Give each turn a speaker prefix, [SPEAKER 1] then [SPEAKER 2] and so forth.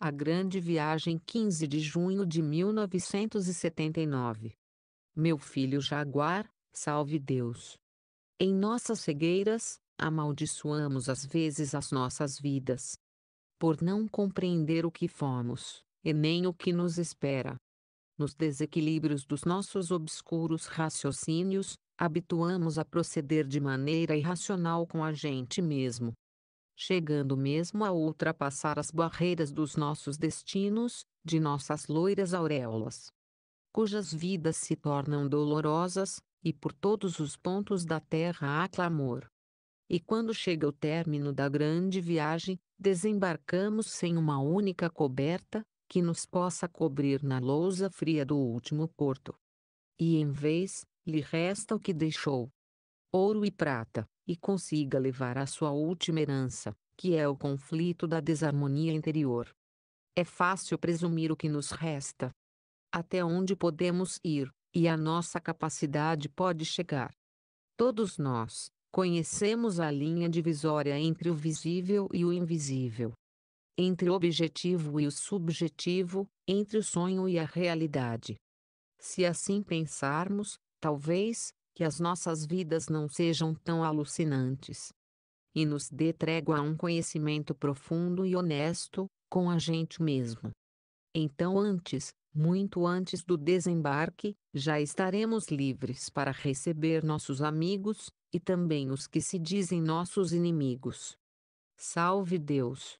[SPEAKER 1] A Grande Viagem 15 de junho de 1979. Meu filho Jaguar, salve Deus. Em nossas cegueiras, amaldiçoamos às vezes as nossas vidas. Por não compreender o que fomos, e nem o que nos espera. Nos desequilíbrios dos nossos obscuros raciocínios, habituamos a proceder de maneira irracional com a gente mesmo, chegando mesmo a ultrapassar as barreiras dos nossos destinos, de nossas loiras auréolas, cujas vidas se tornam dolorosas, e por todos os pontos da terra há clamor. E quando chega o término da grande viagem, desembarcamos sem uma única coberta, que nos possa cobrir na lousa fria do último porto. E em vez, lhe resta o que deixou ouro e prata, e consiga levar à sua última herança, que é o conflito da desarmonia interior. É fácil presumir o que nos resta. Até onde podemos ir, e a nossa capacidade pode chegar. Todos nós, conhecemos a linha divisória entre o visível e o invisível. Entre o objetivo e o subjetivo, entre o sonho e a realidade. Se assim pensarmos, talvez, que as nossas vidas não sejam tão alucinantes. E nos dê trégua a um conhecimento profundo e honesto, com a gente mesmo. Então, antes, muito antes do desembarque, já estaremos livres para receber nossos amigos, e também os que se dizem nossos inimigos. Salve Deus!